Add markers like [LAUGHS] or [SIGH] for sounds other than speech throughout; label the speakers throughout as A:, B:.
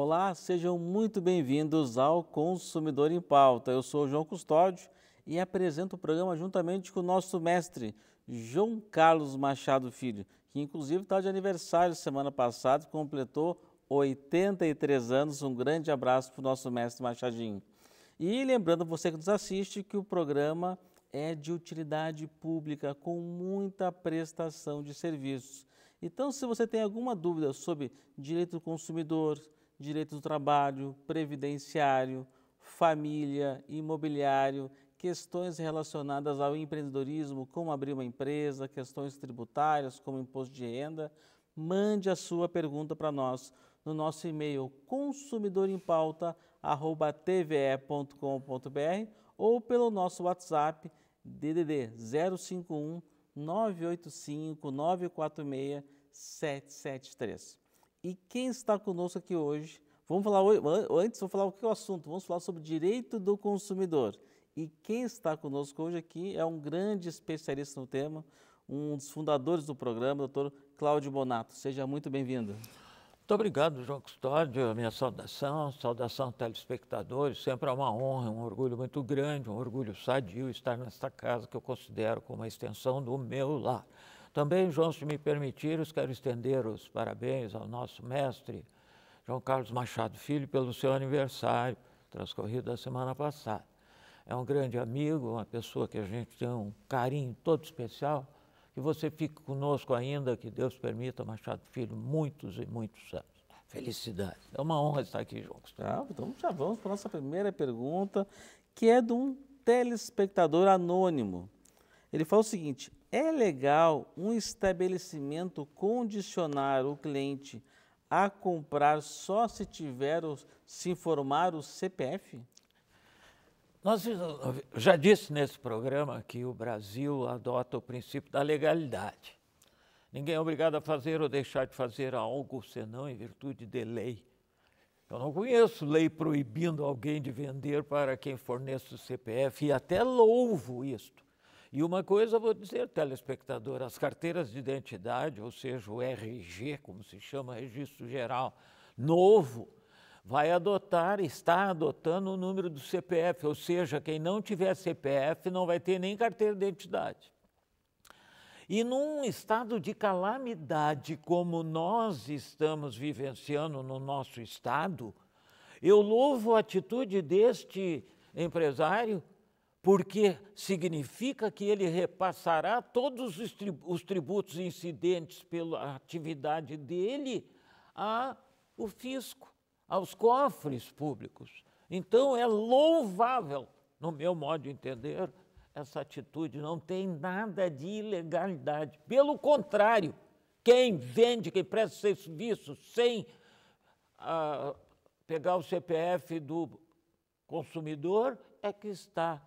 A: Olá, sejam muito bem-vindos ao Consumidor em Pauta. Eu sou João Custódio e apresento o programa juntamente com o nosso mestre, João Carlos Machado Filho, que inclusive está de aniversário semana passada, completou 83 anos. Um grande abraço para o nosso mestre Machadinho. E lembrando você que nos assiste que o programa é de utilidade pública com muita prestação de serviços. Então, se você tem alguma dúvida sobre direito do consumidor, direito do trabalho, previdenciário, família, imobiliário, questões relacionadas ao empreendedorismo, como abrir uma empresa, questões tributárias, como imposto de renda, mande a sua pergunta para nós no nosso e-mail consumidorempauta@tve.com.br ou pelo nosso WhatsApp DDD 051 985 946 773. E quem está conosco aqui hoje? Vamos falar antes, vou falar o que é o assunto. Vamos falar sobre direito do consumidor. E quem está conosco hoje aqui é um grande especialista no tema, um dos fundadores do programa, doutor Cláudio Bonato. Seja muito bem-vindo.
B: Muito obrigado, João Custódio. Minha saudação, saudação telespectadores. Sempre é uma honra, um orgulho muito grande, um orgulho sadio estar nesta casa que eu considero como a extensão do meu lar. Também, João, se me permitires, quero estender os parabéns ao nosso mestre João Carlos Machado Filho pelo seu aniversário, transcorrido a semana passada. É um grande amigo, uma pessoa que a gente tem um carinho todo especial. Que você fique conosco ainda, que Deus permita, Machado Filho, muitos e muitos anos. Felicidade. É uma honra estar aqui João. Tá, então
A: já vamos para a nossa primeira pergunta, que é de um telespectador anônimo. Ele fala o seguinte: é legal um estabelecimento condicionar o cliente a comprar só se tiver ou se informar o CPF?
B: Nós já disse nesse programa que o Brasil adota o princípio da legalidade. Ninguém é obrigado a fazer ou deixar de fazer algo senão em virtude de lei. Eu não conheço lei proibindo alguém de vender para quem forneça o CPF e até louvo isto. E uma coisa vou dizer, telespectador, as carteiras de identidade, ou seja, o RG, como se chama, Registro Geral Novo, vai adotar, está adotando o número do CPF, ou seja, quem não tiver CPF não vai ter nem carteira de identidade. E num estado de calamidade como nós estamos vivenciando no nosso estado, eu louvo a atitude deste empresário porque significa que ele repassará todos os tributos incidentes pela atividade dele ao fisco, aos cofres públicos. Então é louvável, no meu modo de entender, essa atitude não tem nada de ilegalidade. Pelo contrário, quem vende, quem presta serviço sem ah, pegar o CPF do consumidor é que está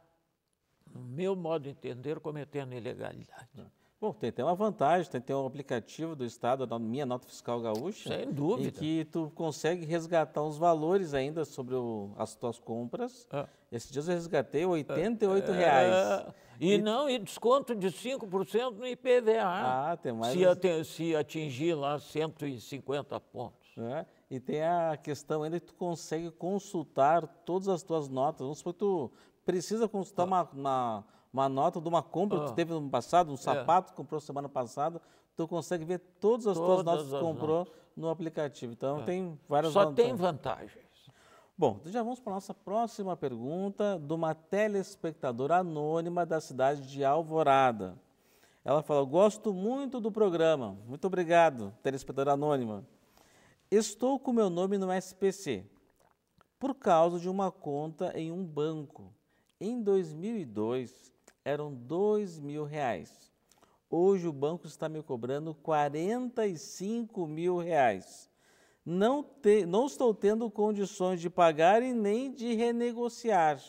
B: no meu modo de entender, cometendo ilegalidade. É.
A: Bom, tem, tem uma vantagem, tem, tem um aplicativo do Estado, da minha nota fiscal gaúcha. Sem dúvida. em que tu consegue resgatar os valores ainda sobre o, as tuas compras. Ah.
B: Esses dias eu resgatei R$ 88. Ah. Reais. E, e, não, e desconto de 5% no IPVA. Ah, tem mais. Se, atingir, se atingir lá 150 pontos.
A: É. E tem a questão ainda que tu consegue consultar todas as tuas notas. Vamos supor que tu precisa consultar ah. uma, uma, uma, nota de uma compra ah. que teve no passado, um é. sapato é. que comprou semana passada, tu consegue ver todas as todas tuas notas que comprou notas. no aplicativo. Então é. tem várias Só vantagens. tem
B: vantagens.
A: Bom, então já vamos para a nossa próxima pergunta de uma telespectadora anônima da cidade de Alvorada. Ela fala: Gosto muito do programa. Muito obrigado, telespectadora anônima. Estou com meu nome no SPC por causa de uma conta em um banco. Em 2002, eram dois mil reais. Hoje o banco está me cobrando 45 mil reais. Não, te, não estou tendo condições de pagar e nem de renegociar,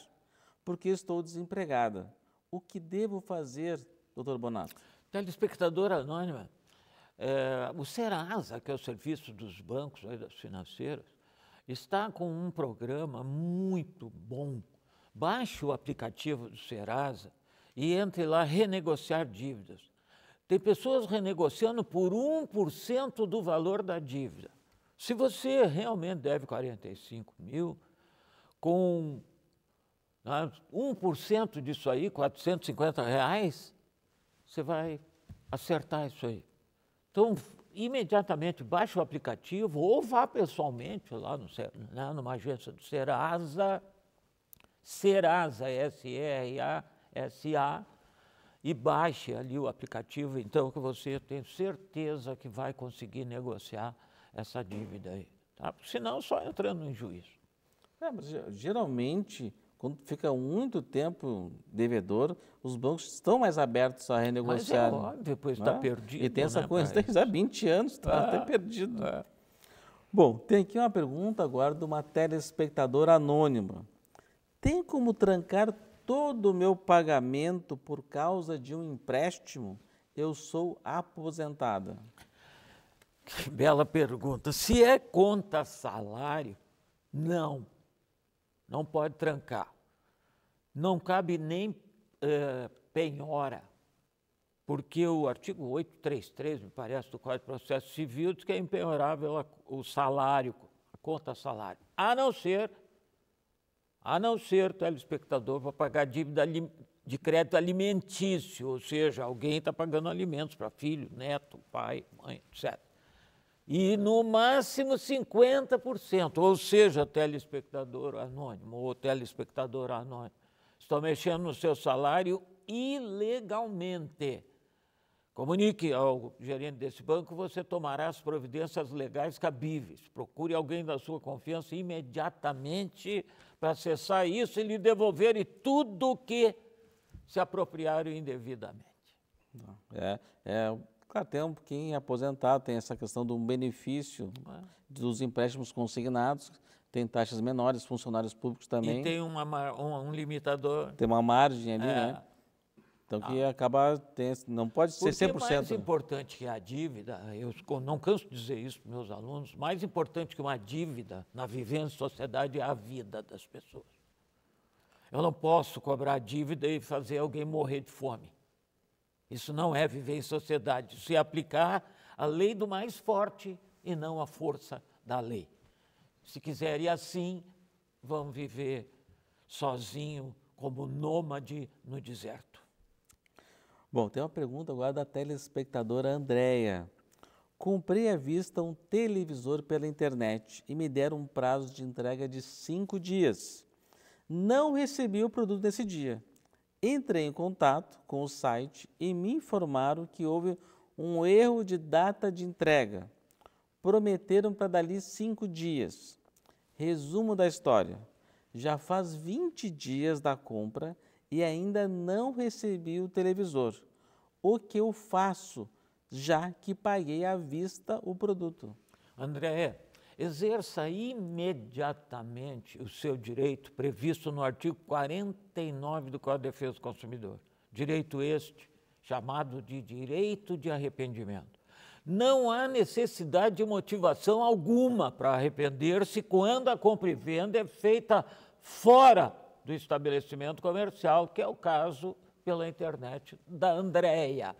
A: porque estou desempregada. O que devo fazer, doutor Bonato?
B: Telespectadora anônima, é, eh, o Serasa, que é o serviço dos bancos e das financeiras, está com um programa muito bom Baixe o aplicativo do Serasa e entre lá renegociar dívidas. Tem pessoas renegociando por 1% do valor da dívida. Se você realmente deve 45 mil, com 1% né, disso aí, 450 reais, você vai acertar isso aí. Então, imediatamente baixe o aplicativo ou vá pessoalmente lá no, né, numa agência do Serasa Serasa, S-R-A-S-A, e baixe ali o aplicativo, então, que você tem certeza que vai conseguir negociar essa dívida aí. Tá? Senão, só entrando em juízo. É, mas geralmente,
A: quando fica muito tempo devedor, os bancos estão mais abertos a renegociar. Mas é óbvio, está né? perdido. E tem essa né, coisa, mas... há 20 anos está tá ah, perdido. É. Bom, tem aqui uma pergunta agora de uma telespectadora anônima tem como trancar todo o meu pagamento por causa de um empréstimo?
B: Eu sou aposentada. Que bela pergunta. Se é conta salário, não. Não pode trancar. Não cabe nem uh, penhora, porque o artigo 833, me parece, do Código de Processo Civil diz que é impenhorável o salário, a conta salário, a não ser a não ser telespectador para pagar dívida de crédito alimentício, ou seja, alguém está pagando alimentos para filho, neto, pai, mãe, etc. E no máximo 50%, ou seja, telespectador anônimo ou telespectador anônimo. estão mexendo no seu salário ilegalmente. Comunique ao gerente desse banco, você tomará as providências legais cabíveis. Procure alguém da sua confiança imediatamente para acessar isso e lhe devolverem tudo o que se apropriaram indevidamente.
A: É, é, claro, tem um aposentado, tem essa questão do benefício é. dos empréstimos consignados, tem taxas menores, funcionários públicos também. E tem
B: uma, um, um limitador. Tem
A: uma margem ali, é. né? Então, que ah. acaba, tem, não pode ser Porque 100%. mais
B: importante que a dívida, eu não canso de dizer isso para meus alunos, mais importante que uma dívida na vivência em sociedade é a vida das pessoas. Eu não posso cobrar dívida e fazer alguém morrer de fome. Isso não é viver em sociedade, isso é aplicar a lei do mais forte e não a força da lei. Se quiser ir assim, vão viver sozinho, como nômade no deserto.
A: Bom, tem uma pergunta agora da telespectadora Andréia.
B: Comprei à vista um televisor
A: pela internet e me deram um prazo de entrega de cinco dias. Não recebi o produto nesse dia. Entrei em contato com o site e me informaram que houve um erro de data de entrega. Prometeram para dali cinco dias. Resumo da história: já faz 20 dias da compra e ainda não recebi o televisor. O que
B: eu faço, já que paguei à vista o produto? André, é, exerça imediatamente o seu direito previsto no artigo 49 do Código de Defesa do Consumidor. Direito este chamado de direito de arrependimento. Não há necessidade de motivação alguma para arrepender-se quando a compra e venda é feita fora do estabelecimento comercial, que é o caso pela internet da Andrea.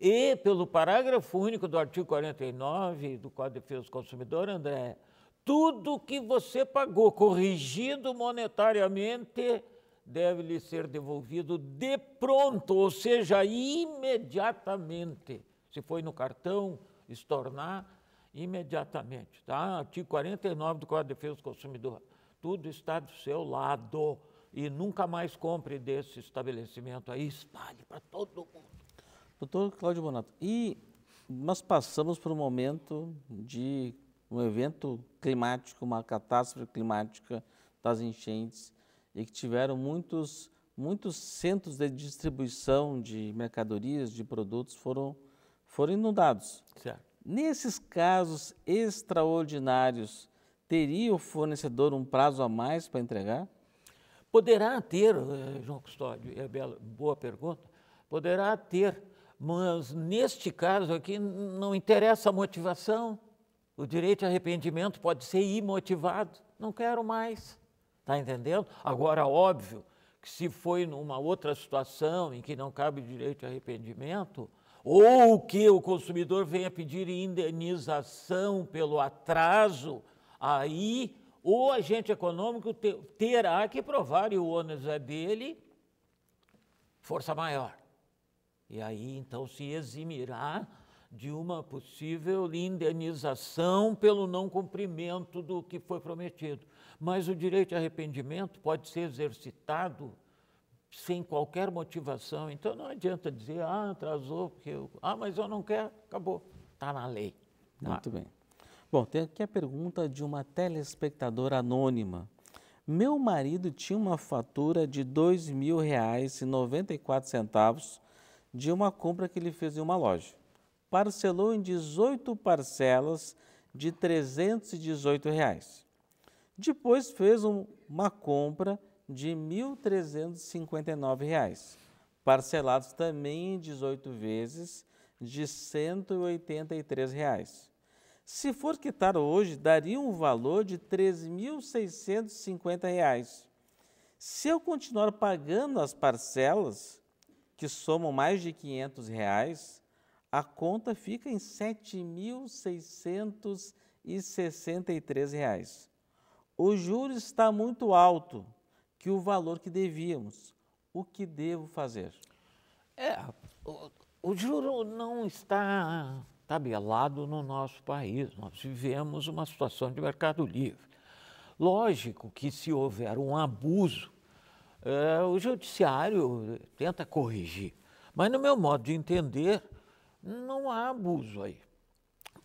B: E pelo parágrafo único do artigo 49 do Código de Defesa do Consumidor, André, tudo que você pagou corrigido monetariamente deve lhe ser devolvido de pronto, ou seja, imediatamente. Se foi no cartão, estornar, imediatamente. Tá? Artigo 49 do Código de Defesa do Consumidor. Tudo está do seu lado e nunca mais compre desse estabelecimento aí, espalhe para todo mundo.
A: Doutor Cláudio Bonato, e nós passamos por um momento de um evento climático, uma catástrofe climática das enchentes e que tiveram muitos, muitos centros de distribuição de mercadorias, de produtos foram, foram inundados. Certo. Nesses casos extraordinários, teria o fornecedor um prazo a mais para entregar?
B: Poderá ter, eh, João Custódio, é bela, boa pergunta, poderá ter, mas neste caso aqui não interessa a motivação. O direito de arrependimento pode ser imotivado. Não quero mais. Está entendendo? Agora, óbvio que se foi numa outra situação em que não cabe direito de arrependimento, ou que o consumidor venha pedir indenização pelo atraso, aí o agente econômico te, terá que provar, e o ônus é dele, força maior. E aí, então, se eximirá de uma possível indenização pelo não cumprimento do que foi prometido. Mas o direito de arrependimento pode ser exercitado sem qualquer motivação. Então não adianta dizer, ah, atrasou, porque eu... ah, mas eu não quero, acabou. Está na lei.
A: Tá. Muito ah. bem. Bom, tem aqui a pergunta de uma telespectadora anônima. Meu marido tinha uma fatura de R$ 2.000,94 de uma compra que ele fez em uma loja. Parcelou em 18 parcelas de R$ 318. Reais. Depois fez um, uma compra de R$ 1.359, reais, parcelados também em 18 vezes de R$ 183. Reais se for quitar hoje, daria um valor de R$ 3.650. Se eu continuar pagando as parcelas, que somam mais de R$ 500, reais, a conta fica em R$ 7.663. O juro está muito alto que o valor
B: que devíamos. O que devo fazer? É, o, o juro não está tabelado no nosso país. Nós vivemos uma situação de mercado livre. Lógico que se houver um abuso, eh, o judiciário tenta corrigir. Mas, no meu modo de entender, não há abuso aí.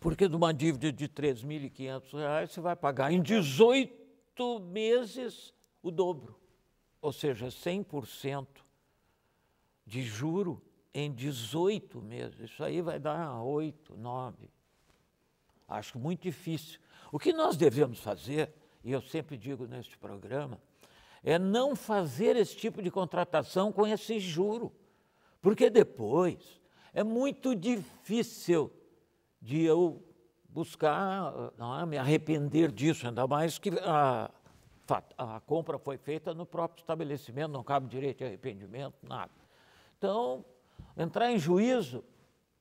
B: Porque de uma dívida de R$ reais você vai pagar em 18 meses o dobro. Ou seja, 100% de juro em 18 meses. Isso aí vai dar 8, 9. Acho muito difícil. O que nós devemos fazer, e eu sempre digo neste programa, é não fazer esse tipo de contratação com esse juro, porque depois é muito difícil de eu buscar, não é, me arrepender disso, ainda mais que a, a compra foi feita no próprio estabelecimento, não cabe direito de arrependimento, nada. Então, Entrar em juízo,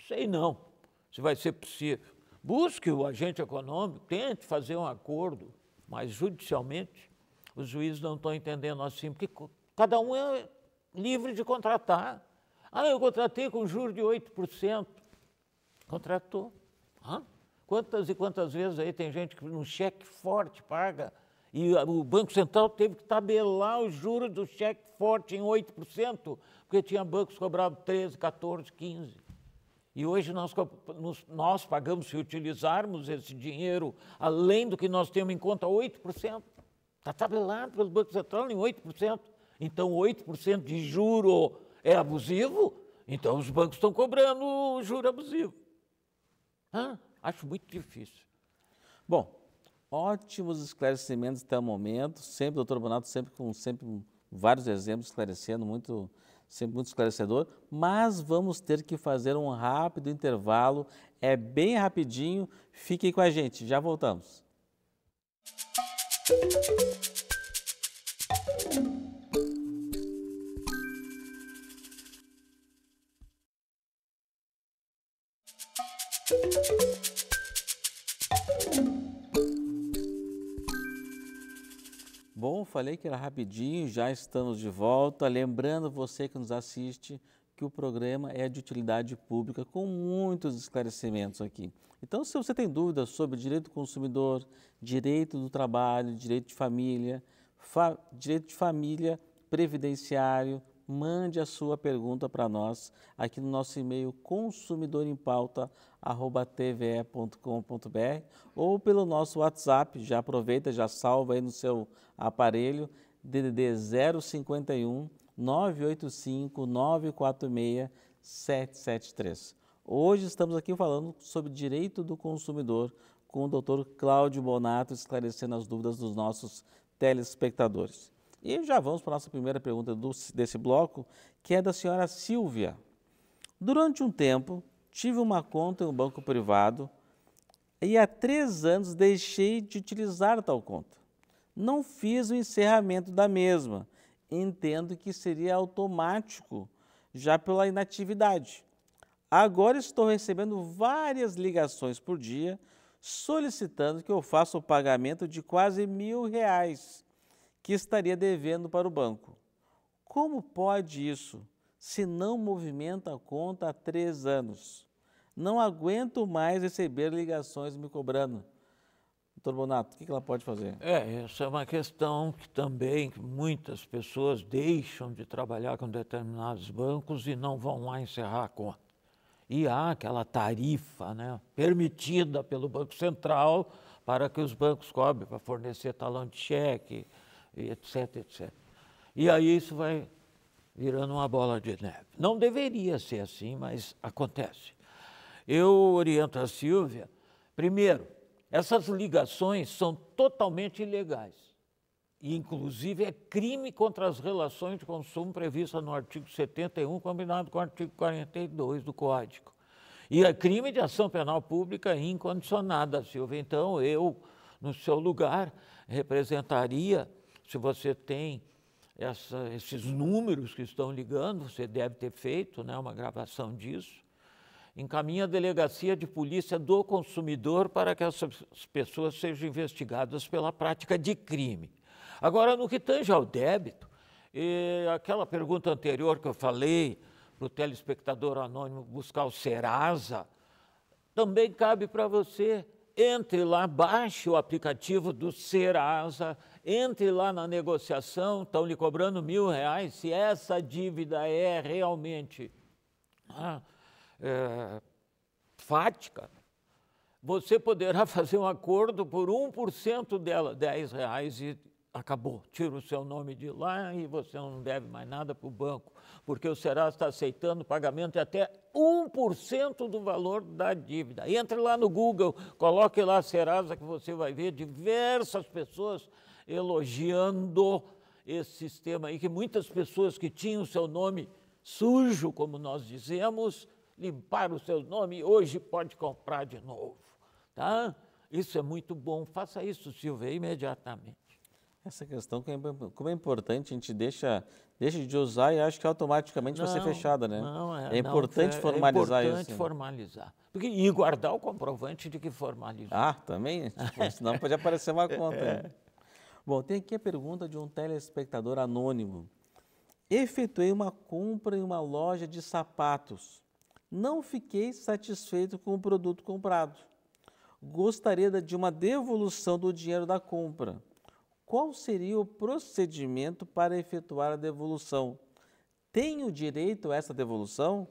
B: sei não se vai ser possível. Busque o agente econômico, tente fazer um acordo, mas judicialmente os juízes não estão entendendo assim, porque cada um é livre de contratar. Ah, eu contratei com juros de 8%. Contratou. Hã? Quantas e quantas vezes aí tem gente que num cheque forte paga e o Banco Central teve que tabelar os juros do cheque forte em 8%, porque tinha bancos cobravam 13, 14, 15. E hoje nós, nós pagamos, se utilizarmos esse dinheiro, além do que nós temos em conta, 8%. Está tabelado pelo Banco Central em 8%. Então, 8% de juro é abusivo? Então, os bancos estão cobrando juro abusivo. Hã? Acho muito difícil. Bom,
A: ótimos esclarecimentos até o momento. Sempre, doutor Bonato, sempre com sempre vários exemplos esclarecendo, muito, sempre muito esclarecedor. Mas vamos ter que fazer um rápido intervalo. É bem rapidinho. Fiquem com a gente, já voltamos. falei que era rapidinho, já estamos de volta. Lembrando você que nos assiste que o programa é de utilidade pública, com muitos esclarecimentos aqui. Então, se você tem dúvidas sobre direito do consumidor, direito do trabalho, direito de família, fa direito de família, previdenciário, mande a sua pergunta para nós aqui no nosso e-mail consumidorempauta@tve.com.br ou pelo nosso WhatsApp, já aproveita, já salva aí no seu aparelho DDD 051 985 946 773. Hoje estamos aqui falando sobre direito do consumidor com o Dr. Cláudio Bonato esclarecendo as dúvidas dos nossos telespectadores. E já vamos para a nossa primeira pergunta do, desse bloco, que é da senhora Silvia. Durante um tempo, tive uma conta em um banco privado e há três anos deixei de utilizar tal conta. Não fiz o encerramento da mesma. Entendo que seria automático, já pela inatividade. Agora estou recebendo várias ligações por dia solicitando que eu faça o pagamento de quase mil reais que estaria devendo para o banco. Como pode isso, se não movimenta a conta há três anos? Não aguento mais receber ligações me cobrando. Doutor Bonato, o que ela pode fazer?
B: É, essa é uma questão que também muitas pessoas deixam de trabalhar com determinados bancos e não vão lá encerrar a conta. E há aquela tarifa né, permitida pelo Banco Central para que os bancos cobrem para fornecer talão de cheque, etc, etc. E aí isso vai virando uma bola de neve. Não deveria ser assim, mas acontece. Eu oriento a Silvia, primeiro, essas ligações são totalmente ilegais. E, inclusive, é crime contra as relações de consumo prevista no artigo 71, combinado com o artigo 42 do Código. E é crime de ação penal pública incondicionada, Silvia. Então, eu, no seu lugar, representaria se você tem essa, esses números que estão ligando, você deve ter feito né, uma gravação disso. Encaminha a delegacia de polícia do consumidor para que essas pessoas sejam investigadas pela prática de crime. Agora, no que tange ao débito, aquela pergunta anterior que eu falei para o telespectador anônimo buscar o Serasa, também cabe para você. Entre lá, baixe o aplicativo do Serasa entre lá na negociação, estão lhe cobrando mil reais, se essa dívida é realmente ah, é, fática, você poderá [LAUGHS] fazer um acordo por 1% dela, 10 reais e acabou. Tira o seu nome de lá e você não deve mais nada para o banco, porque o Serasa está aceitando pagamento de até 1% do valor da dívida. Entre lá no Google, coloque lá Serasa que você vai ver diversas pessoas elogiando esse sistema e que muitas pessoas que tinham seu nome sujo, como nós dizemos, limpar o seu nome, hoje pode comprar de novo. Tá? Isso é muito bom. Faça isso, Silvia, imediatamente. Essa questão, como é, é
A: importante, a gente deixa, deixa de usar e acho que automaticamente é não, vai ser fechada, né? Não, é, é importante não, é, é, formalizar isso. É importante isso, né?
B: formalizar. Né? Porque, e guardar o comprovante de que formalizou.
A: Ah, também? Tipo,
B: senão pode aparecer uma [LAUGHS] conta. Né? é.
A: Bom, tem aqui a pergunta de um telespectador anônimo. Efetuei uma compra em uma loja de sapatos. Não fiquei satisfeito com o produto comprado. Gostaria de uma devolução do dinheiro da compra. Qual seria o procedimento para efetuar a devolução? Tenho direito a essa devolução?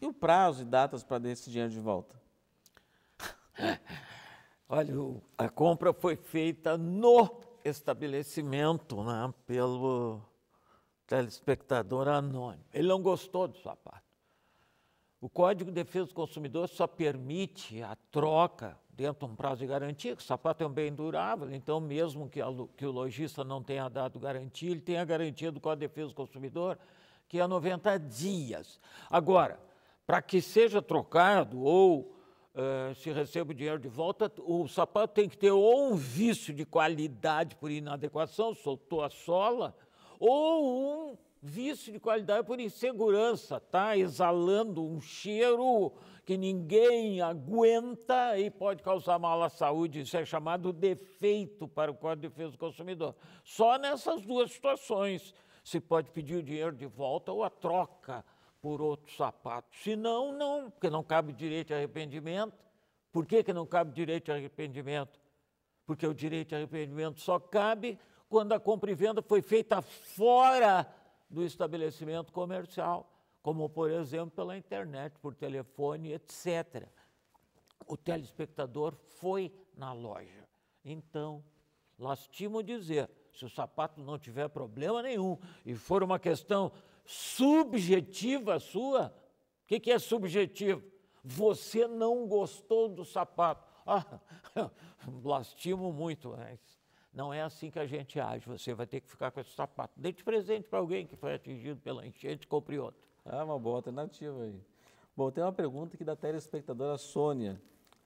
A: E o prazo e datas
B: para esse dinheiro de volta? [LAUGHS] Olha, a compra foi feita no estabelecimento né, pelo telespectador anônimo. Ele não gostou do sapato. O Código de Defesa do Consumidor só permite a troca dentro de um prazo de garantia, que o sapato é um bem durável, então mesmo que, a, que o lojista não tenha dado garantia, ele tem a garantia do Código de Defesa do Consumidor, que é 90 dias. Agora, para que seja trocado ou Uh, se recebo dinheiro de volta, o sapato tem que ter ou um vício de qualidade por inadequação, soltou a sola, ou um vício de qualidade por insegurança, tá exalando um cheiro que ninguém aguenta e pode causar mal à saúde. Isso é chamado defeito para o Código de Defesa do Consumidor. Só nessas duas situações se pode pedir o dinheiro de volta ou a troca por outro sapato. Senão, não, porque não cabe direito a arrependimento. Por que, que não cabe direito a arrependimento? Porque o direito a arrependimento só cabe quando a compra e venda foi feita fora do estabelecimento comercial, como, por exemplo, pela internet, por telefone, etc. O telespectador foi na loja. Então, lastimo dizer, se o sapato não tiver problema nenhum e for uma questão subjetiva sua. O que, que é subjetivo? Você não gostou do sapato. Ah, [LAUGHS] lastimo muito, mas não é assim que a gente age. Você vai ter que ficar com esse sapato. Dê de presente para alguém que foi atingido pela enchente, compre outro. Ah, uma boa alternativa aí.
A: Bom, tem uma pergunta aqui da telespectadora Sônia.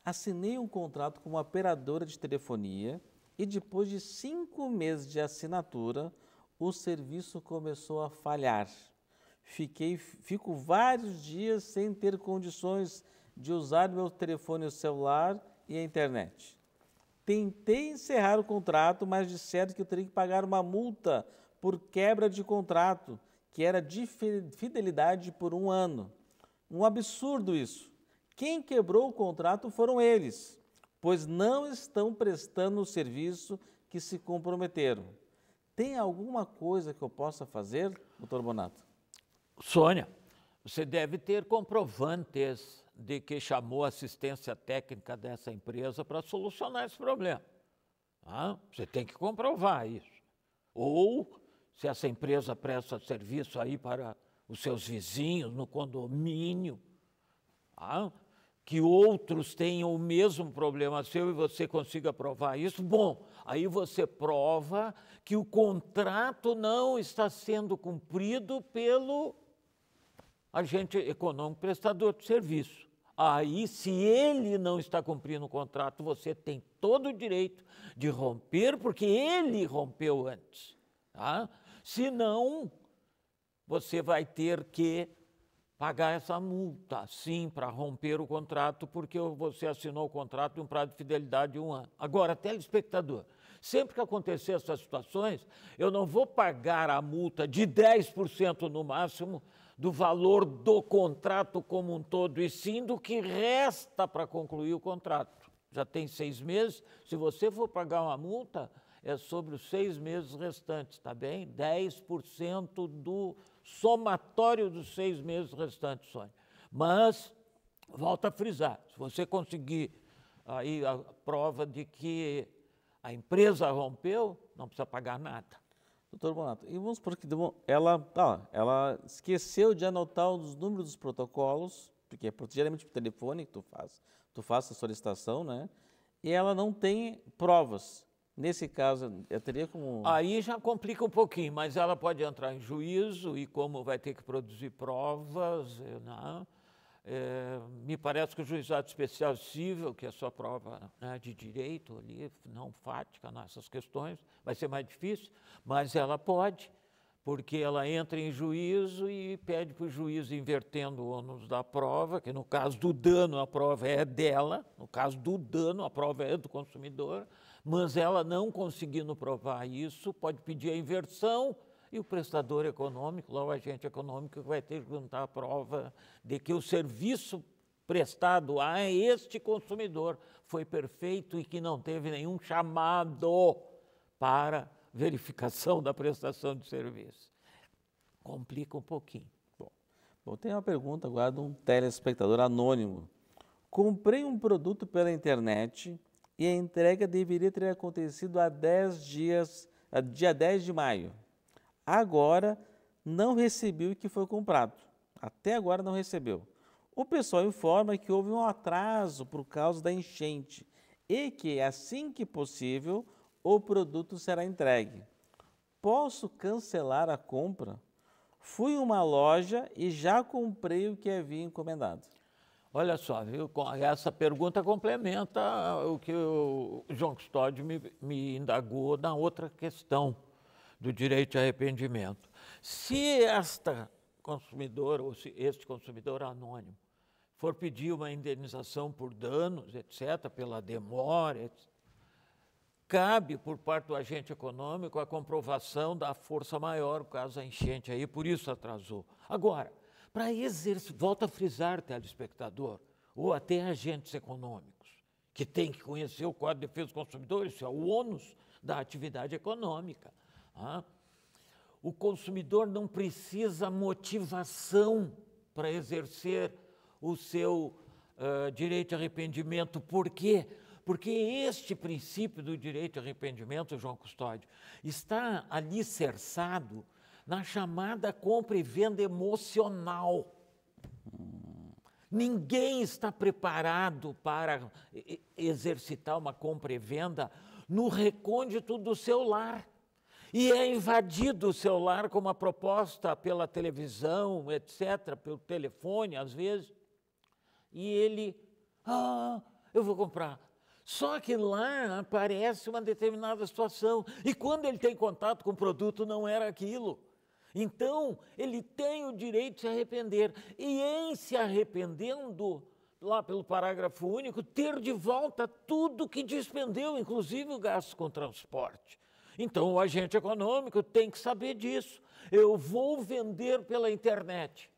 A: Assinei um contrato com uma operadora de telefonia e depois de cinco meses de assinatura, o serviço começou a falhar. Fiquei, fico vários dias sem ter condições de usar meu telefone celular e a internet. Tentei encerrar o contrato, mas disseram que eu teria que pagar uma multa por quebra de contrato, que era de fidelidade por um ano. Um absurdo isso. Quem quebrou o contrato foram eles, pois não estão prestando o serviço que se comprometeram. Tem alguma coisa que eu possa fazer,
B: doutor Bonato? Sônia, você deve ter comprovantes de que chamou a assistência técnica dessa empresa para solucionar esse problema. Ah, você tem que comprovar isso. Ou, se essa empresa presta serviço aí para os seus vizinhos no condomínio, ah, que outros tenham o mesmo problema seu e você consiga provar isso, bom, aí você prova que o contrato não está sendo cumprido pelo agente econômico prestador de serviço. Aí, se ele não está cumprindo o contrato, você tem todo o direito de romper, porque ele rompeu antes. Tá? Se não, você vai ter que pagar essa multa, sim, para romper o contrato, porque você assinou o contrato em um prazo de fidelidade de um ano. Agora, telespectador, sempre que acontecer essas situações, eu não vou pagar a multa de 10% no máximo do valor do contrato como um todo, e sim do que resta para concluir o contrato. Já tem seis meses, se você for pagar uma multa, é sobre os seis meses restantes, tá bem? 10% do somatório dos seis meses restantes, Sônia. Mas, volta a frisar, se você conseguir aí a prova de que a empresa rompeu, não precisa pagar nada.
A: Doutor Bonato, e vamos por aqui, ela, tá, ela esqueceu de anotar os números dos protocolos, porque é geralmente por telefone que tu faz, tu faz a solicitação, né? E ela não tem provas. Nesse caso, eu teria como. Aí
B: já complica um pouquinho, mas ela pode entrar em juízo e, como vai ter que produzir provas, eh, né? é, me parece que o juizado especial civil, que é só prova né, de direito ali, não fática nessas né, questões, vai ser mais difícil, mas ela pode, porque ela entra em juízo e pede para o juiz, invertendo o ônus da prova, que no caso do dano a prova é dela, no caso do dano a prova é do consumidor mas ela não conseguindo provar isso, pode pedir a inversão e o prestador econômico, lá o agente econômico, vai ter que juntar a prova de que o serviço prestado a este consumidor foi perfeito e que não teve nenhum chamado para verificação da prestação de serviço. Complica um pouquinho. Bom,
A: bom tem uma pergunta agora de um telespectador anônimo. Comprei um produto pela internet e a entrega deveria ter acontecido há 10 dias, dia 10 de maio. Agora não recebeu o que foi comprado. Até agora não recebeu. O pessoal informa que houve um atraso por causa da enchente e que, assim que possível, o produto será entregue. Posso cancelar a compra?
B: Fui uma loja e já comprei o que havia encomendado. Olha só, viu? essa pergunta complementa o que o João Custódio me, me indagou na outra questão do direito de arrependimento. Se esta consumidora, ou se este consumidor anônimo, for pedir uma indenização por danos, etc., pela demora, etc., cabe por parte do agente econômico a comprovação da força maior, caso a enchente aí, por isso atrasou. Agora, para exercer, volta a frisar, telespectador, ou até agentes econômicos, que têm que conhecer o Código de Defesa do Consumidor, isso é o ônus da atividade econômica. Ah. O consumidor não precisa motivação para exercer o seu uh, direito de arrependimento. Por quê? Porque este princípio do direito de arrependimento, João Custódio, está alicerçado na chamada compra e venda emocional. Ninguém está preparado para exercitar uma compra e venda no recôndito do seu lar. E é invadido o seu lar com uma proposta pela televisão, etc., pelo telefone, às vezes. E ele, ah, eu vou comprar, só que lá aparece uma determinada situação. E quando ele tem contato com o produto, não era aquilo. Então, ele tem o direito de se arrepender. E em se arrependendo, lá pelo parágrafo único, ter de volta tudo que despendeu, inclusive o gasto com transporte. Então, o agente econômico tem que saber disso. Eu vou vender pela internet.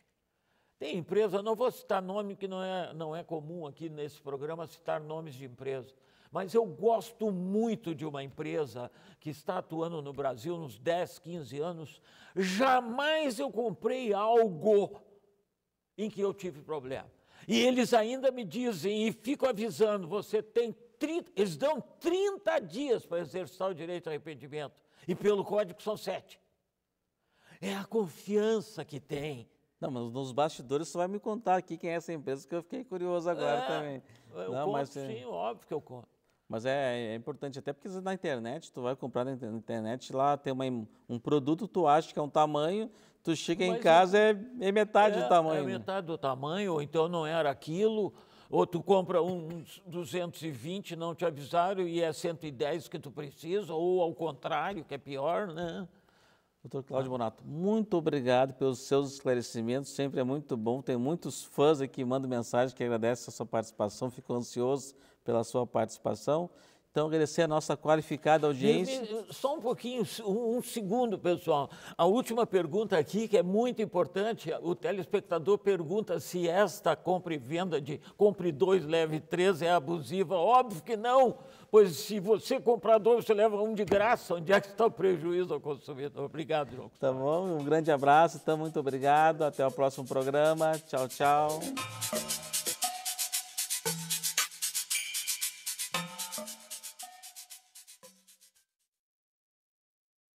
B: Tem empresa, não vou citar nome que não é, não é comum aqui nesse programa citar nomes de empresa. Mas eu gosto muito de uma empresa que está atuando no Brasil nos 10, 15 anos. Jamais eu comprei algo em que eu tive problema. E eles ainda me dizem e fico avisando: você tem 30, eles dão 30 dias para exercitar o direito ao arrependimento. E pelo código são 7. É a
A: confiança que tem. Não, mas nos bastidores você vai me contar aqui quem é essa empresa, que eu fiquei curioso
B: agora é, também. Eu Não, conto, mas... sim, óbvio que eu conto.
A: Mas é, é, importante até porque na internet, tu vai comprar na internet, lá tem uma, um produto, tu acha que é um tamanho, tu chega Mas em casa,
B: é, é, é metade é, do tamanho. É né? metade do tamanho, ou então não era aquilo, ou tu compra uns 220, não te avisaram, e é 110 que tu precisa, ou ao contrário, que é pior, né?
A: Doutor Cláudio Bonato, muito obrigado pelos seus esclarecimentos, sempre é muito bom. Tem muitos fãs aqui que mandam mensagem que agradecem a sua participação, ficou ansioso pela sua participação. Então, agradecer a nossa qualificada audiência.
B: Eh, só um pouquinho, um, um segundo, pessoal. A última pergunta aqui, que é muito importante, o telespectador pergunta se esta compra e venda de compre dois, leve três é abusiva. Óbvio que não, pois se você comprar dois, você leva um de graça. Onde é que está o prejuízo ao consumidor? Obrigado, João.
A: Tá bom, um grande abraço, então, muito obrigado. Até o próximo programa. Tchau, tchau.